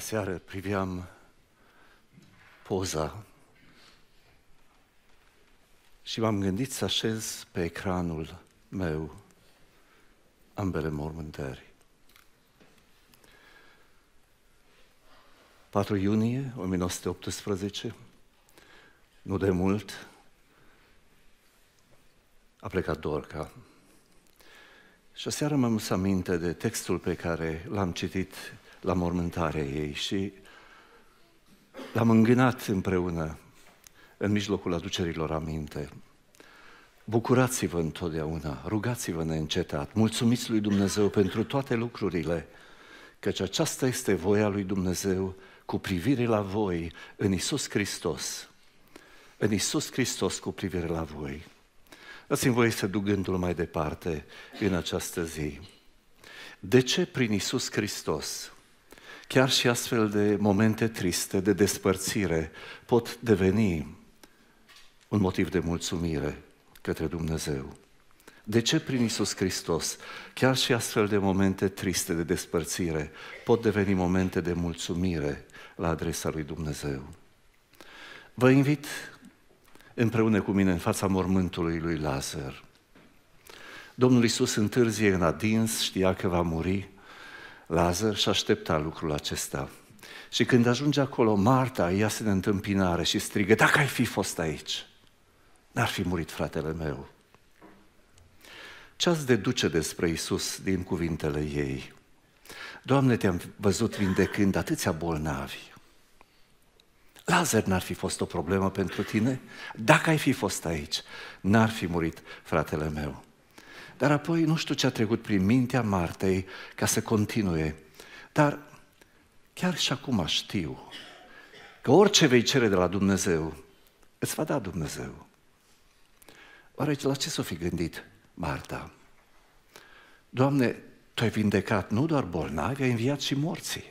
Aseară priveam poza și m-am gândit să așez pe ecranul meu ambele mormântări. 4 iunie 1918, nu de mult, a plecat Dorca. Și aseară m-am să aminte de textul pe care l-am citit la mormântarea ei și l-am îngânat împreună în mijlocul aducerilor aminte. Bucurați-vă întotdeauna, rugați-vă neîncetat, mulțumiți lui Dumnezeu pentru toate lucrurile, căci aceasta este voia lui Dumnezeu cu privire la voi în Isus Hristos. În Isus Hristos cu privire la voi. lăsați mi voie să duc gândul mai departe în această zi. De ce prin Isus Hristos? Chiar și astfel de momente triste, de despărțire, pot deveni un motiv de mulțumire către Dumnezeu. De ce prin Isus Hristos, chiar și astfel de momente triste de despărțire, pot deveni momente de mulțumire la adresa lui Dumnezeu? Vă invit împreună cu mine în fața mormântului lui Lazar. Domnul Isus întârzie în adins, știa că va muri, Lazar și aștepta lucrul acesta. Și când ajunge acolo, Marta iasă în întâmpinare și strigă, dacă ai fi fost aici, n-ar fi murit fratele meu. Ce ați deduce despre Isus din cuvintele ei? Doamne, te-am văzut vindecând atâția bolnavi. Lazar n-ar fi fost o problemă pentru tine? Dacă ai fi fost aici, n-ar fi murit fratele meu. Dar apoi nu știu ce a trecut prin mintea Martei ca să continue. Dar chiar și acum știu că orice vei cere de la Dumnezeu, îți va da Dumnezeu. Oare la ce s-o fi gândit Marta? Doamne, Tu ai vindecat nu doar bolnavi, ai înviat și morții.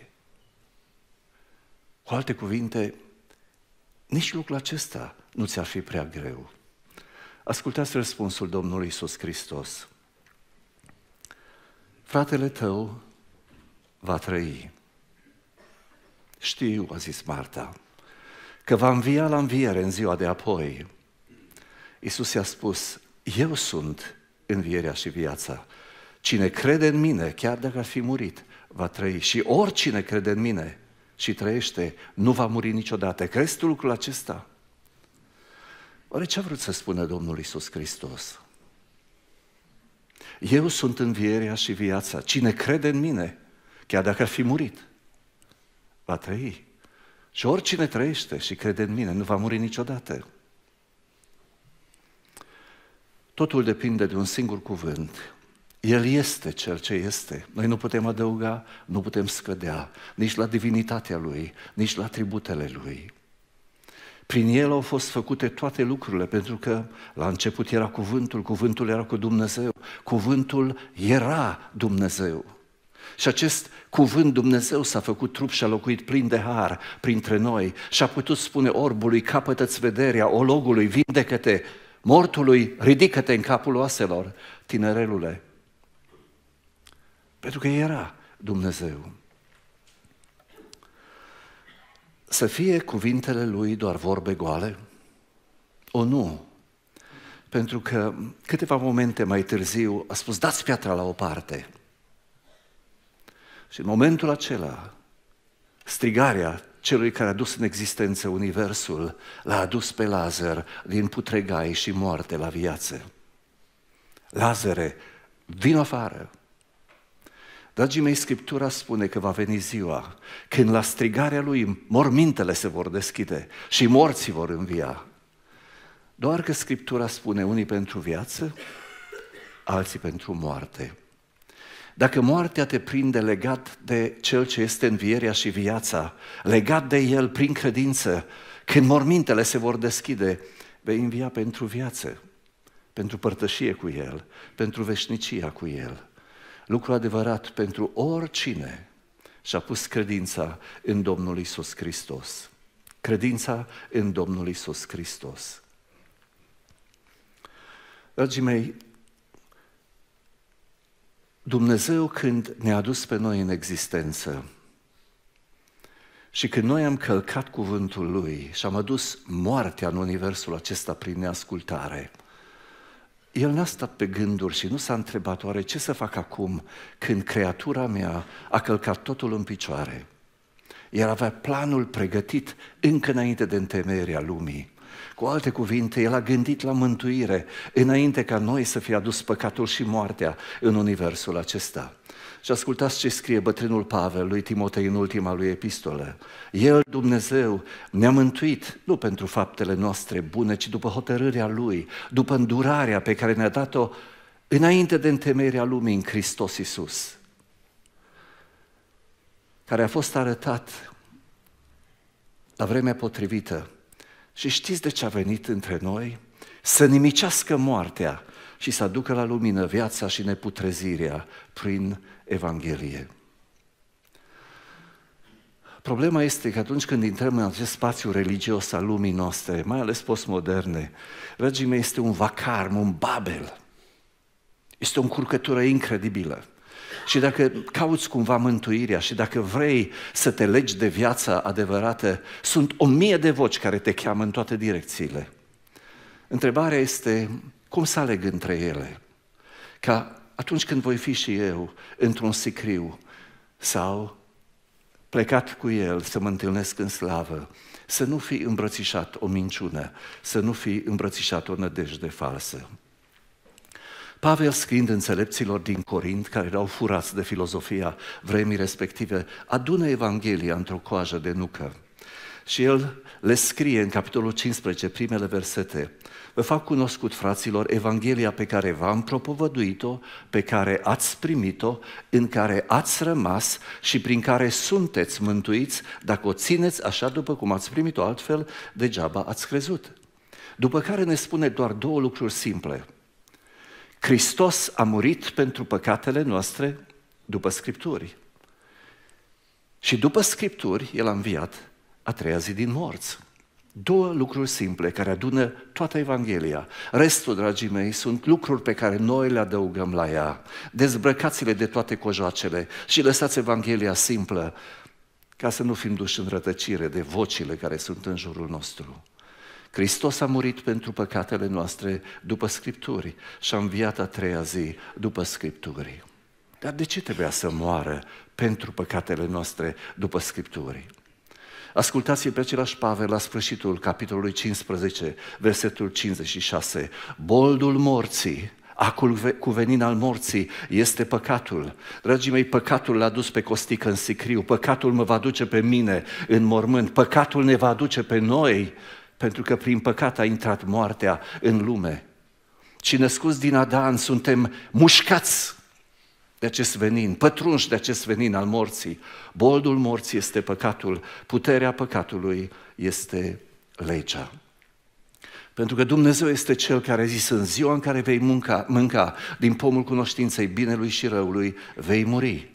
Cu alte cuvinte, nici lucrul acesta nu ți-ar fi prea greu. Ascultați răspunsul Domnului Isus Hristos fratele tău va trăi. Știu, a zis Marta, că va învia la înviere în ziua de apoi. Iisus i-a spus, eu sunt învierea și viața. Cine crede în mine, chiar dacă ar fi murit, va trăi. Și oricine crede în mine și trăiește, nu va muri niciodată. Crezi tu lucrul acesta? Oare ce a vrut să spună Domnul Iisus Hristos? Eu sunt învierea și viața. Cine crede în mine, chiar dacă ar fi murit, va trăi. Și oricine trăiește și crede în mine, nu va muri niciodată. Totul depinde de un singur cuvânt. El este cel ce este. Noi nu putem adăuga, nu putem scădea nici la divinitatea lui, nici la atributele lui. Prin el au fost făcute toate lucrurile, pentru că la început era cuvântul, cuvântul era cu Dumnezeu, cuvântul era Dumnezeu. Și acest cuvânt Dumnezeu s-a făcut trup și a locuit plin de har printre noi și a putut spune orbului, capătă-ți vederea, ologului, vindecă-te, mortului, ridică-te în capul oaselor, tinerelule. Pentru că era Dumnezeu să fie cuvintele lui doar vorbe goale? O, nu! Pentru că câteva momente mai târziu a spus, dați piatra la o parte. Și în momentul acela, strigarea celui care a dus în existență Universul l-a adus pe Lazar din putregai și moarte la viață. Lazare, vin afară! Dragii mei, Scriptura spune că va veni ziua când la strigarea lui mormintele se vor deschide și morții vor învia. Doar că Scriptura spune unii pentru viață, alții pentru moarte. Dacă moartea te prinde legat de cel ce este învierea și viața, legat de el prin credință, când mormintele se vor deschide, vei învia pentru viață, pentru părtășie cu el, pentru veșnicia cu el lucru adevărat pentru oricine și-a pus credința în Domnul Isus Hristos. Credința în Domnul Isus Hristos. Dragii mei, Dumnezeu când ne-a adus pe noi în existență și când noi am călcat cuvântul Lui și am adus moartea în universul acesta prin neascultare – el n-a stat pe gânduri și nu s-a întrebat oare ce să fac acum când creatura mea a călcat totul în picioare. El avea planul pregătit încă înainte de întemeierea lumii. Cu alte cuvinte, el a gândit la mântuire înainte ca noi să fie adus păcatul și moartea în universul acesta. Și ascultați ce scrie bătrânul Pavel lui Timotei în ultima lui epistolă. El, Dumnezeu, ne-a mântuit nu pentru faptele noastre bune, ci după hotărârea Lui, după îndurarea pe care ne-a dat-o înainte de întemeirea lumii în Hristos Iisus, care a fost arătat la vremea potrivită. Și știți de ce a venit între noi? Să nimicească moartea și să aducă la lumină viața și neputrezirea prin Evanghelie. Problema este că atunci când intrăm în acest spațiu religios al lumii noastre, mai ales postmoderne, dragii mei, este un vacarm, un babel. Este o încurcătură incredibilă. Și dacă cauți cumva mântuirea și dacă vrei să te legi de viața adevărată, sunt o mie de voci care te cheamă în toate direcțiile. Întrebarea este cum să aleg între ele? Ca atunci când voi fi și eu într-un sicriu sau plecat cu El să mă întâlnesc în slavă, să nu fi îmbrățișat o minciună, să nu fi îmbrățișat o nădejde falsă. Pavel, scriind înțelepților din Corint, care erau furați de filozofia vremii respective, adună Evanghelia într-o coajă de nucă. Și el le scrie în capitolul 15 primele versete – Vă fac cunoscut, fraților, Evanghelia pe care v-am propovăduit-o, pe care ați primit-o, în care ați rămas și prin care sunteți mântuiți, dacă o țineți așa după cum ați primit-o, altfel degeaba ați crezut. După care ne spune doar două lucruri simple. Hristos a murit pentru păcatele noastre după Scripturi. Și după Scripturi, El a înviat a treia zi din morți. Două lucruri simple care adună toată Evanghelia. Restul, dragii mei, sunt lucruri pe care noi le adăugăm la ea. Dezbrăcați-le de toate cojoacele și lăsați Evanghelia simplă ca să nu fim duși în rătăcire de vocile care sunt în jurul nostru. Hristos a murit pentru păcatele noastre după Scripturi și a înviat a treia zi după Scripturi. Dar de ce trebuia să moară pentru păcatele noastre după Scripturi? Ascultați-l pe același Pavel la sfârșitul capitolului 15, versetul 56. Boldul morții, acul cuvenin al morții este păcatul. Dragii mei, păcatul l-a dus pe costică în sicriu, păcatul mă va duce pe mine în mormânt, păcatul ne va duce pe noi, pentru că prin păcat a intrat moartea în lume. Și născuți din Adan suntem mușcați de acest venin, pătrunși de acest venin al morții. Boldul morții este păcatul, puterea păcatului este legea. Pentru că Dumnezeu este Cel care a zis, în ziua în care vei mânca, mânca din pomul cunoștinței binelui și răului, vei muri.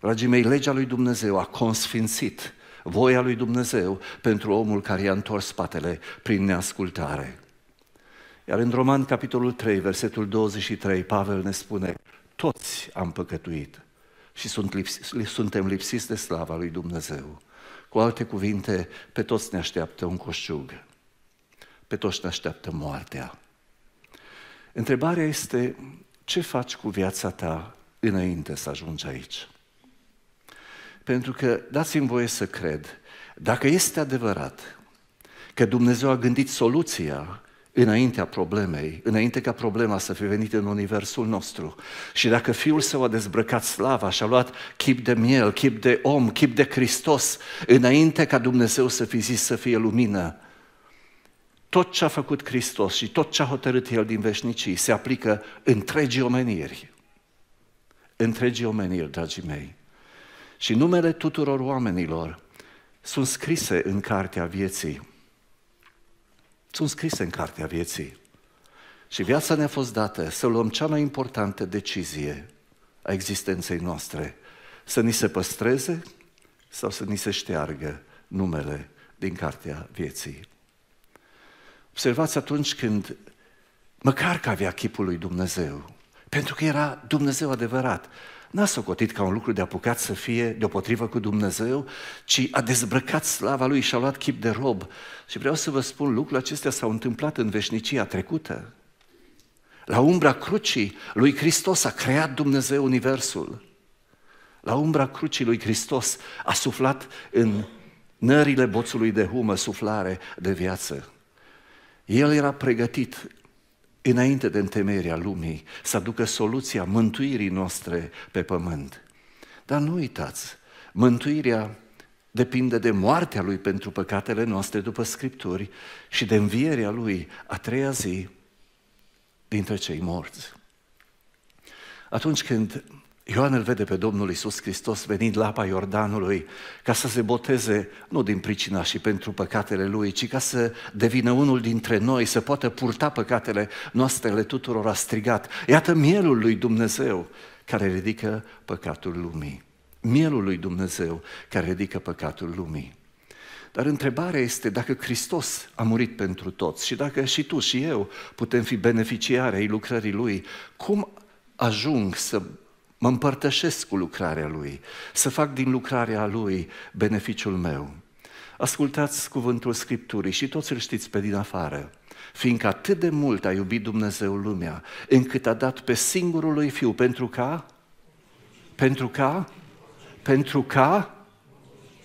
Dragii mei, legea lui Dumnezeu a consfințit voia lui Dumnezeu pentru omul care i-a întors spatele prin neascultare. Iar în Roman, capitolul 3, versetul 23, Pavel ne spune, toți am păcătuit și sunt lipsi, suntem lipsiți de slava lui Dumnezeu. Cu alte cuvinte, pe toți ne așteaptă un coșciug, pe toți ne așteaptă moartea. Întrebarea este, ce faci cu viața ta înainte să ajungi aici? Pentru că, dați-mi voie să cred, dacă este adevărat că Dumnezeu a gândit soluția înaintea problemei, înainte ca problema să fie venită în universul nostru. Și dacă Fiul Său a dezbrăcat slava și a luat chip de miel, chip de om, chip de Hristos, înainte ca Dumnezeu să fi zis să fie lumină, tot ce a făcut Hristos și tot ce a hotărât El din veșnicii se aplică întregii omeniri. Întregii omeniri, dragii mei. Și numele tuturor oamenilor sunt scrise în cartea vieții. Sunt scrise în cartea vieții. Și viața ne-a fost dată să luăm cea mai importantă decizie a existenței noastre. Să ni se păstreze sau să ni se șteargă numele din cartea vieții. Observați atunci când măcar că avea chipul lui Dumnezeu, pentru că era Dumnezeu adevărat, n-a socotit ca un lucru de apucat să fie deopotrivă cu Dumnezeu, ci a dezbrăcat slava lui și a luat chip de rob. Și vreau să vă spun, lucrul acestea s-au întâmplat în veșnicia trecută. La umbra crucii lui Hristos a creat Dumnezeu Universul. La umbra crucii lui Hristos a suflat în nările boțului de humă suflare de viață. El era pregătit înainte de întemeierea lumii, să aducă soluția mântuirii noastre pe pământ. Dar nu uitați, mântuirea depinde de moartea Lui pentru păcatele noastre după Scripturi și de învierea Lui a treia zi dintre cei morți. Atunci când Ioan îl vede pe Domnul Isus Hristos venind la apa Iordanului ca să se boteze, nu din pricina și pentru păcatele lui, ci ca să devină unul dintre noi, să poată purta păcatele noastre, le tuturor a strigat. Iată mielul lui Dumnezeu care ridică păcatul lumii. Mielul lui Dumnezeu care ridică păcatul lumii. Dar întrebarea este dacă Hristos a murit pentru toți și dacă și tu și eu putem fi beneficiari ai lucrării Lui, cum ajung să Mă împărtășesc cu lucrarea Lui, să fac din lucrarea Lui beneficiul meu. Ascultați cuvântul Scripturii și toți îl știți pe din afară. Fiindcă atât de mult a iubit Dumnezeu lumea, încât a dat pe singurul lui Fiu, pentru ca, pentru ca, pentru ca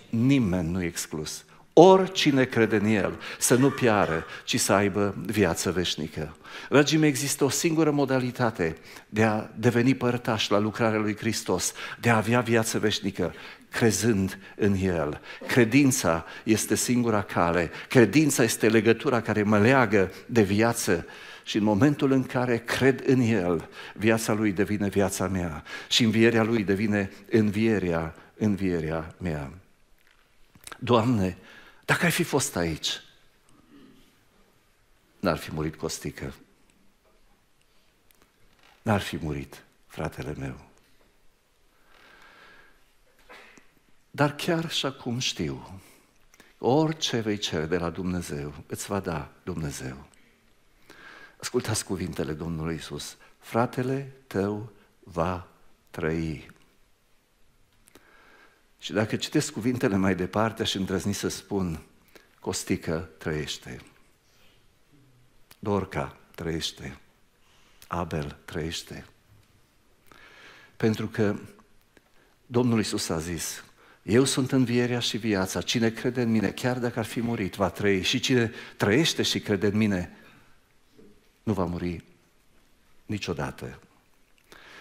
nimeni nu exclus, Oricine crede în El să nu piară, ci să aibă viață veșnică. Dragii mei, există o singură modalitate de a deveni părtaș la lucrarea lui Hristos, de a avea viață veșnică, crezând în El. Credința este singura cale, credința este legătura care mă leagă de viață și în momentul în care cred în El, viața Lui devine viața mea și învierea Lui devine învierea, învierea mea. Doamne, dacă ai fi fost aici, n-ar fi murit Costică. N-ar fi murit fratele meu. Dar chiar și acum știu, orice vei cere de la Dumnezeu, îți va da Dumnezeu. Ascultați cuvintele Domnului Isus. Fratele tău va trăi. Și dacă citesc cuvintele mai departe, aș îndrăzni să spun, Costică trăiește, Dorca trăiește, Abel trăiește. Pentru că Domnul Isus a zis, eu sunt învierea și viața, cine crede în mine, chiar dacă ar fi murit, va trăi. Și cine trăiește și crede în mine, nu va muri niciodată.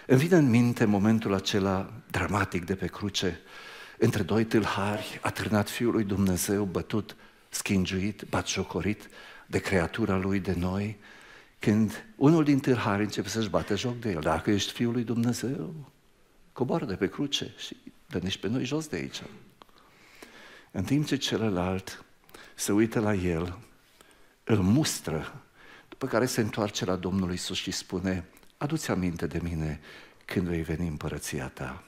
Îmi vine în minte momentul acela dramatic de pe cruce, între doi tâlhari, atârnat Fiul lui Dumnezeu, bătut, schingiuit, batjocorit de creatura Lui, de noi, când unul din tâlhari începe să-și bate joc de el, dacă ești Fiul lui Dumnezeu, coboară de pe cruce și dă pe noi jos de aici. În timp ce celălalt se uită la el, îl mustră, după care se întoarce la Domnul Isus și spune, adu-ți aminte de mine când vei veni împărăția ta.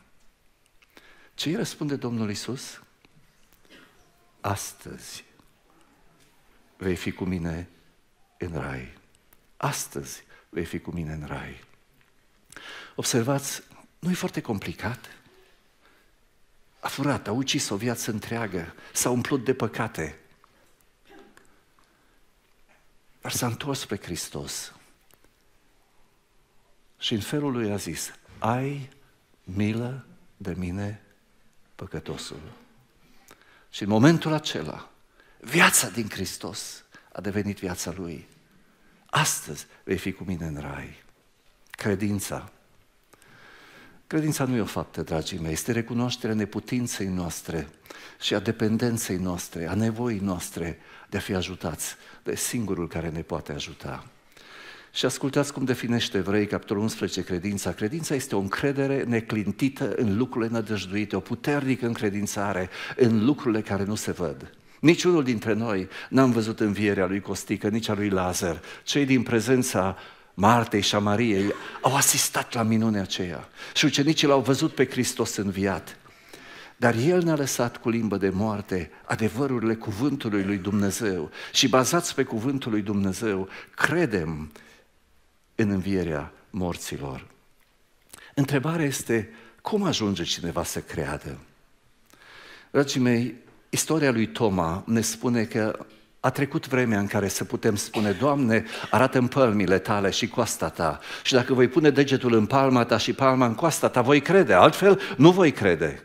Ce îi răspunde Domnul Isus? Astăzi vei fi cu mine în rai. Astăzi vei fi cu mine în rai. Observați, nu e foarte complicat? A furat, a ucis o viață întreagă, s-a umplut de păcate. Dar s-a întors spre Hristos. Și în felul lui a zis, ai milă de mine păcătosul. Și în momentul acela, viața din Hristos a devenit viața Lui. Astăzi vei fi cu mine în rai. Credința. Credința nu e o faptă, dragii mei, este recunoașterea neputinței noastre și a dependenței noastre, a nevoii noastre de a fi ajutați de singurul care ne poate ajuta. Și ascultați cum definește Evrei, capitolul 11, credința. Credința este o încredere neclintită în lucrurile nădăjduite, o puternică încredințare în lucrurile care nu se văd. Niciunul dintre noi n-am văzut învierea lui Costică, nici a lui Lazar. Cei din prezența Martei și a Mariei au asistat la minunea aceea și ucenicii l-au văzut pe Hristos înviat. Dar El ne-a lăsat cu limbă de moarte adevărurile cuvântului lui Dumnezeu și bazați pe cuvântul lui Dumnezeu, credem în învierea morților. Întrebarea este, cum ajunge cineva să creadă? Dragii mei, istoria lui Toma ne spune că a trecut vremea în care să putem spune, Doamne, arată în pălmile tale și coasta ta. Și dacă voi pune degetul în palma ta și palma în coasta ta, voi crede, altfel nu voi crede.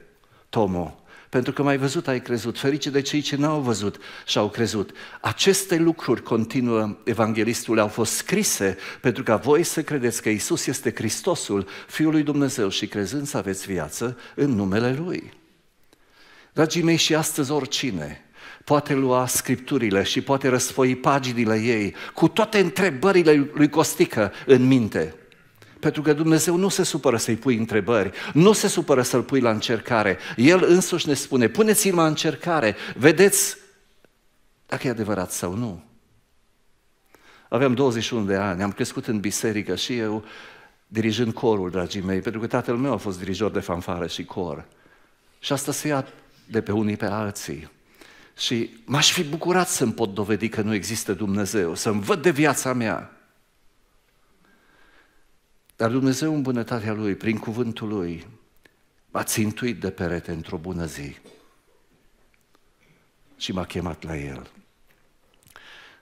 Tomo, pentru că mai văzut, ai crezut. Ferice de cei ce n-au văzut și au crezut. Aceste lucruri, continuă evanghelistul, au fost scrise pentru ca voi să credeți că Isus este Hristosul, Fiul lui Dumnezeu și crezând să aveți viață în numele Lui. Dragii mei, și astăzi oricine poate lua scripturile și poate răsfoi paginile ei cu toate întrebările lui Costică în minte – pentru că Dumnezeu nu se supără să-i pui întrebări, nu se supără să-l pui la încercare. El însuși ne spune, puneți-l la încercare, vedeți dacă e adevărat sau nu. Aveam 21 de ani, am crescut în biserică și eu dirijând corul, dragii mei, pentru că tatăl meu a fost dirijor de fanfară și cor. Și asta se ia de pe unii pe alții. Și m-aș fi bucurat să-mi pot dovedi că nu există Dumnezeu, să-mi văd de viața mea dar Dumnezeu în bunătatea Lui, prin cuvântul Lui, m-a țintuit de perete într-o bună zi și m-a chemat la El.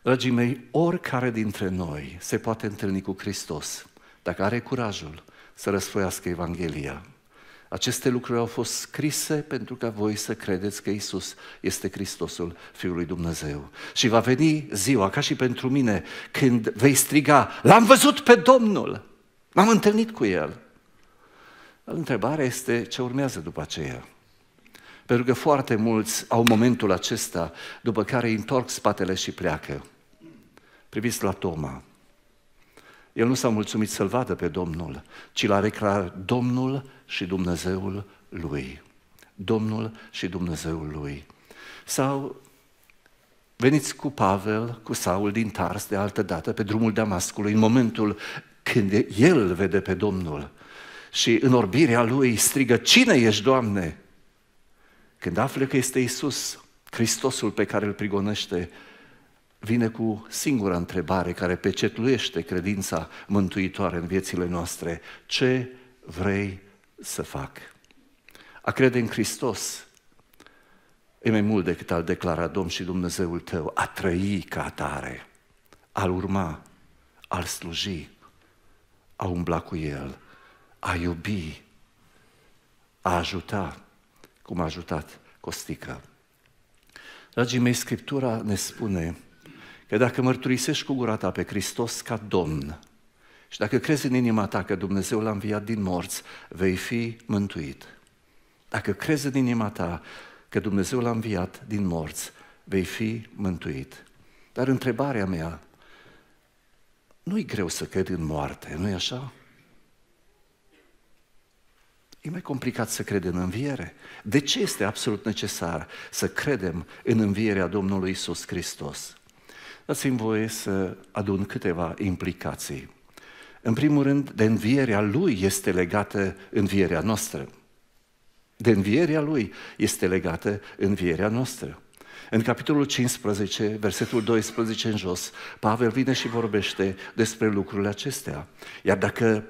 Dragii mei, oricare dintre noi se poate întâlni cu Hristos, dacă are curajul să răsfoiască Evanghelia. Aceste lucruri au fost scrise pentru ca voi să credeți că Isus este Hristosul Fiului Dumnezeu. Și va veni ziua, ca și pentru mine, când vei striga, l-am văzut pe Domnul! M-am întâlnit cu el. Întrebarea este ce urmează după aceea. Pentru că foarte mulți au momentul acesta după care îi întorc spatele și pleacă. Priviți la Toma. El nu s-a mulțumit să-l vadă pe Domnul, ci l-a declarat Domnul și Dumnezeul lui. Domnul și Dumnezeul lui. Sau veniți cu Pavel, cu Saul din Tars de altă dată, pe drumul Damascului, în momentul când el vede pe Domnul și în orbirea lui strigă, Cine ești, Doamne? Când află că este Isus, Hristosul pe care îl prigonește, vine cu singura întrebare care pecetluiește credința mântuitoare în viețile noastre. Ce vrei să fac? A crede în Hristos e mai mult decât al declara Domn și Dumnezeul tău, a trăi ca atare, al urma, al sluji a umbla cu El, a iubi, a ajuta, cum a ajutat Costică. Dragii mei, Scriptura ne spune că dacă mărturisești cu gura ta pe Hristos ca Domn și dacă crezi în inima ta că Dumnezeu l-a înviat din morți, vei fi mântuit. Dacă crezi în inima ta că Dumnezeu l-a înviat din morți, vei fi mântuit. Dar întrebarea mea nu-i greu să cred în moarte, nu-i așa? E mai complicat să credem în înviere. De ce este absolut necesar să credem în învierea Domnului Isus Hristos? Dați-mi voie să adun câteva implicații. În primul rând, de învierea Lui este legată învierea noastră. De învierea Lui este legată învierea noastră. În capitolul 15, versetul 12 în jos, Pavel vine și vorbește despre lucrurile acestea. Iar dacă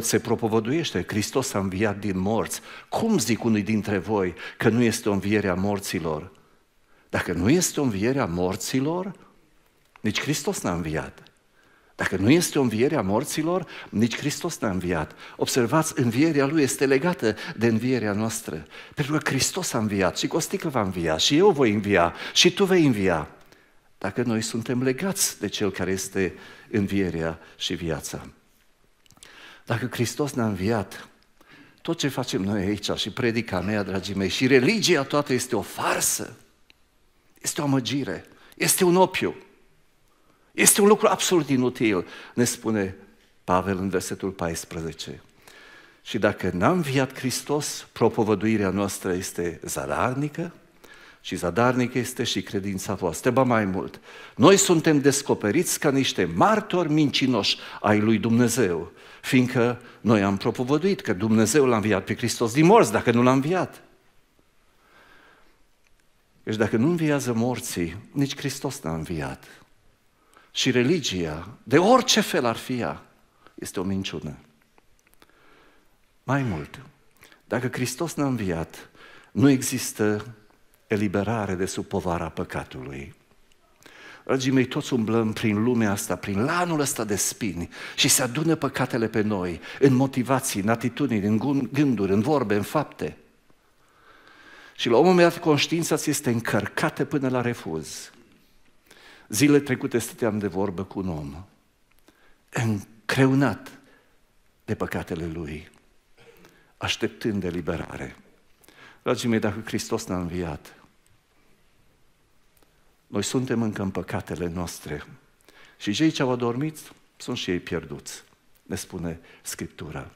se propovăduiește, Hristos a înviat din morți, cum zic unui dintre voi că nu este o înviere a morților? Dacă nu este o înviere a morților, nici Hristos n-a înviat. Dacă nu este o înviere a morților, nici Hristos n-a înviat. Observați, învierea Lui este legată de învierea noastră. Pentru că Hristos a înviat și Costică va învia și eu voi învia și tu vei învia. Dacă noi suntem legați de Cel care este învierea și viața. Dacă Hristos n a înviat, tot ce facem noi aici și predica mea, dragii mei, și religia toată este o farsă, este o amăgire, este un opiu. Este un lucru absolut inutil, ne spune Pavel în versetul 14. Și dacă n-a înviat Hristos, propovăduirea noastră este zadarnică și zadarnică este și credința voastră. Ba mai mult, noi suntem descoperiți ca niște martori mincinoși ai lui Dumnezeu, fiindcă noi am propovăduit că Dumnezeu l-a înviat pe Hristos din morți, dacă nu l-a înviat. Deci dacă nu înviază morții, nici Hristos n-a înviat și religia, de orice fel ar fi ea, este o minciună. Mai mult, dacă Hristos n-a înviat, nu există eliberare de sub povara păcatului. Dragii mei, toți umblăm prin lumea asta, prin lanul ăsta de spini și se adună păcatele pe noi, în motivații, în atitudini, în gânduri, în vorbe, în fapte. Și la un moment dat conștiința ți este încărcată până la refuz. Zile trecute stăteam de vorbă cu un om, încreunat de păcatele lui, așteptând liberare. Dragii mei, dacă Hristos ne-a înviat, noi suntem încă în păcatele noastre și cei ce au adormit sunt și ei pierduți, ne spune Scriptura.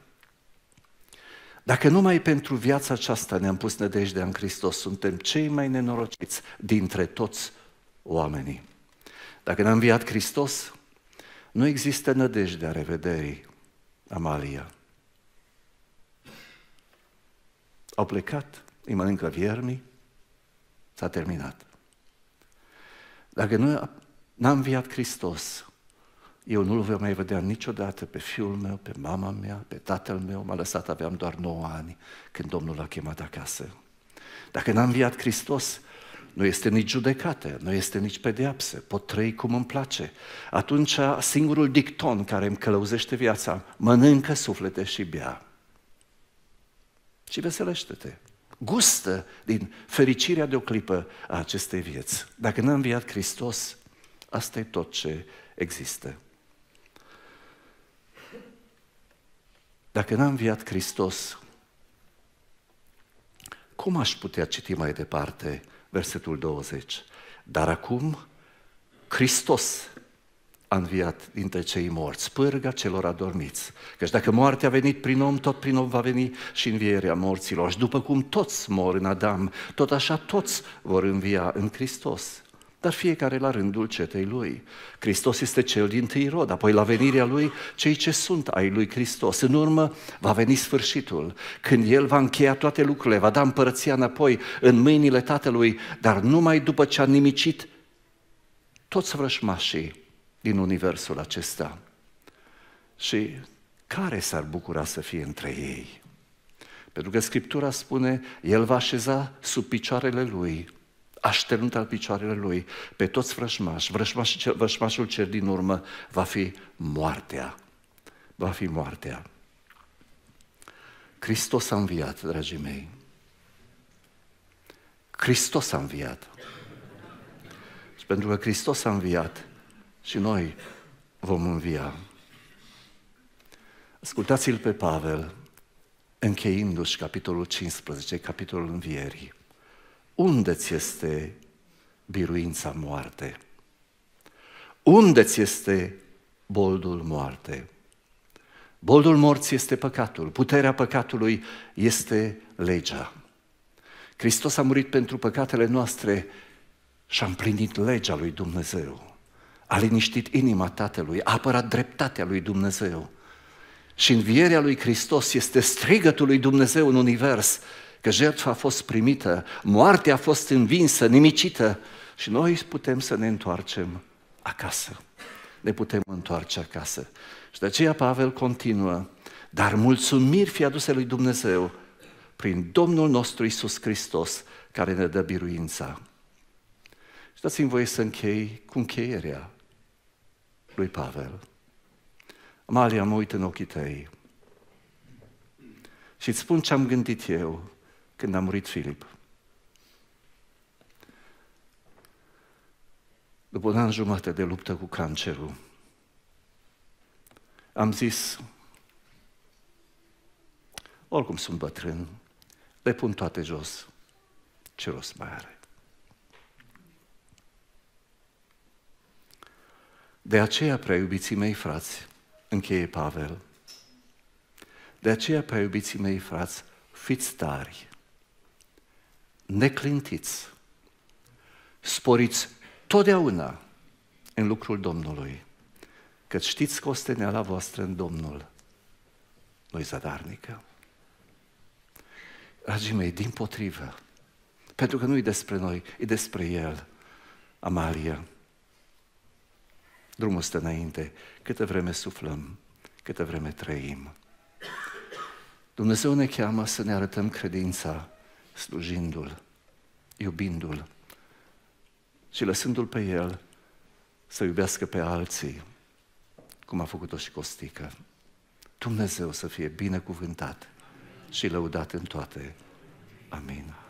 Dacă numai pentru viața aceasta ne-am pus nădejdea în Hristos, suntem cei mai nenorociți dintre toți oamenii. Dacă n-a înviat Hristos, nu există nădejdea revederii, Amalia. Au plecat, îi mănâncă viermii, s-a terminat. Dacă nu n-a înviat Hristos, eu nu-L voi mai vedea niciodată pe fiul meu, pe mama mea, pe tatăl meu, m-a lăsat, aveam doar 9 ani când Domnul l-a chemat acasă. Dacă n-a înviat Hristos, nu este nici judecată, nu este nici pedeapsă, pot trăi cum îmi place. Atunci singurul dicton care îmi călăuzește viața, mănâncă suflete și bea. Și veselește-te. Gustă din fericirea de o clipă a acestei vieți. Dacă n-a înviat Hristos, asta e tot ce există. Dacă n-a înviat Hristos, cum aș putea citi mai departe versetul 20. Dar acum Hristos a înviat dintre cei morți, pârga celor adormiți. Căci dacă moartea a venit prin om, tot prin om va veni și învierea morților. Și după cum toți mor în Adam, tot așa toți vor învia în Hristos dar fiecare la rândul cetei lui. Hristos este cel din tâi rod, apoi la venirea lui, cei ce sunt ai lui Hristos. În urmă va veni sfârșitul, când el va încheia toate lucrurile, va da împărăția înapoi în mâinile tatălui, dar numai după ce a nimicit toți vrășmașii din universul acesta. Și care s-ar bucura să fie între ei? Pentru că Scriptura spune, El va așeza sub picioarele Lui așternut al picioarele lui pe toți vrășmași, vrășmașul, vrășmașul cer din urmă va fi moartea. Va fi moartea. Hristos a înviat, dragii mei. Hristos a înviat. Și pentru că Hristos a înviat și noi vom învia. Ascultați-l pe Pavel, încheindu-și capitolul 15, capitolul învierii unde-ți este biruința moarte? Unde-ți este boldul moarte? Boldul morții este păcatul, puterea păcatului este legea. Hristos a murit pentru păcatele noastre și a împlinit legea lui Dumnezeu. A liniștit inima Tatălui, a apărat dreptatea lui Dumnezeu. Și învierea lui Hristos este strigătul lui Dumnezeu în univers că jertfa a fost primită, moartea a fost învinsă, nimicită și noi putem să ne întoarcem acasă. Ne putem întoarce acasă. Și de aceea Pavel continuă, dar mulțumiri fi aduse lui Dumnezeu prin Domnul nostru Isus Hristos, care ne dă biruința. Și dați-mi voie să închei cu încheierea lui Pavel. Amalia, mă uit în ochii tăi și îți spun ce am gândit eu când a murit Filip. După un an jumate de luptă cu cancerul, am zis, oricum sunt bătrân, le pun toate jos, ce rost mai are? De aceea, prea iubiții mei frați, încheie Pavel, de aceea, prea iubiții mei frați, fiți tari, neclintiți, sporiți totdeauna în lucrul Domnului, că știți că la voastră în Domnul nu-i zadarnică. Dragii mei, din potrivă, pentru că nu i despre noi, e despre El, Amalia. Drumul stă înainte, câtă vreme suflăm, câtă vreme trăim. Dumnezeu ne cheamă să ne arătăm credința slujindu-L, iubindu-L și lăsându-L pe El să iubească pe alții, cum a făcut-o și Costică. Dumnezeu să fie binecuvântat și lăudat în toate. Amin.